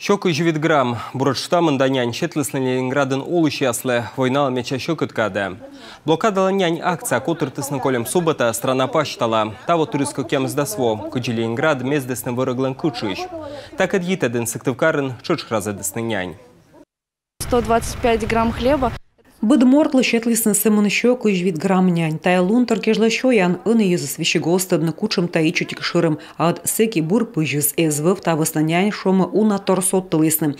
Шокі жүведграм. Бұрыштамын данян шетлісін Ленинградын олыш яслы войнал меча шок Блокада Блокадаланян акция которую котыртысны колем субата страна паштала. Таво туриско кемздасво, күджі Ленинград мездесны вырыглын күчіш. Так адгитадын сыктывкарын чөчхразадысны нянь. 125 грамм хлеба Bëdëmort lëshetlisën se më në shokë i zhvit gram njën, ta e lunë tërkesh lësho janë ënë i zës vishë gostët në kuqëm ta i që t'i këshërëm, atë se ki burë pëgjës e zvëv ta vës në njën shumë unë atë tërsot të lisnë.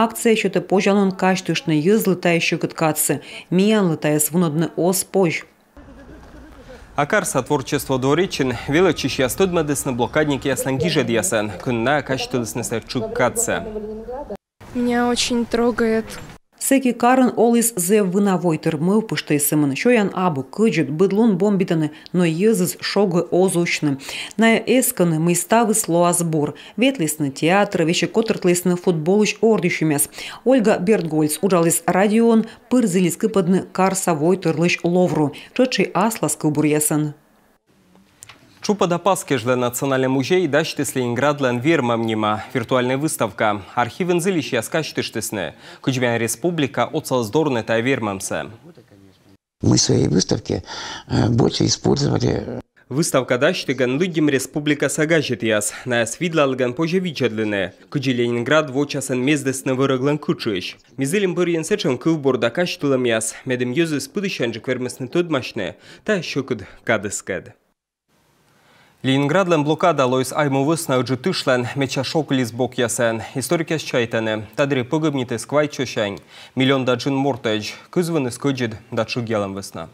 Akce që të pojënë në kashtë është në jëzë lëta e shëkët katëse, mi janë lëta e svunët në osë pojë. Акар сотворчество дворичин вела чища студмадес на блокаднике Ясангижа Дьясан, кунна качтудес на Сарчук Каца. Меня очень трогает Секи Карын Олис зе вынавойтер мы пыштайсымын. Шоян абу кыджит быдлун бомбитаны, но езыз шогы озучны. На эсканы мы ставы сбор. Ветлисны театр, вещи котертлисны футболыч ордищумяс. Ольга Бертгольц уралис радион, пырзелис кыпадны карсавой тырлыш ловру. Чочи аслас кыбурьясын. Чупа Чупада Паскежда Национальный музей да дашьтесли Инградлан Вермамнима. Виртуальная выставка. Архив инзилища скачтештесне. Кучбян республика отсалздорны та вермамса. Мы своей выставке больше использовали Выставка ган людям республика яс. на яс видла лган позже вичадлине, кыджи Ленинград вочасан мездесны выраглан кучуеш. Мизелим бырьен сечен кывбор да каштылам яс, медем юзы спыдышан жеквермесны тодмашны, та шокыд кадыскад. Ленинградлен блокада лойс аймовысна тышлен түшлен мечашок лизбок ясен. с чайтаны, тадри пыгымниты сквай чөшән. Миллион Даджин мортэж, күзвіні скөджід дачы гелам высна.